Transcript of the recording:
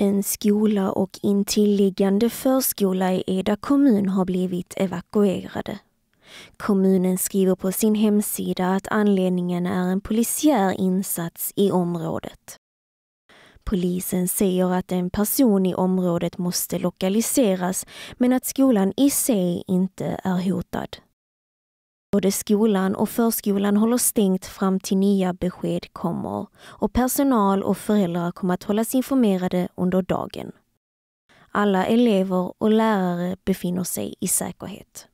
En skola och intilliggande förskola i Eda kommun har blivit evakuerade. Kommunen skriver på sin hemsida att anledningen är en polisiär insats i området. Polisen säger att en person i området måste lokaliseras men att skolan i sig inte är hotad. Både skolan och förskolan håller stängt fram till nya besked kommer och personal och föräldrar kommer att hållas informerade under dagen. Alla elever och lärare befinner sig i säkerhet.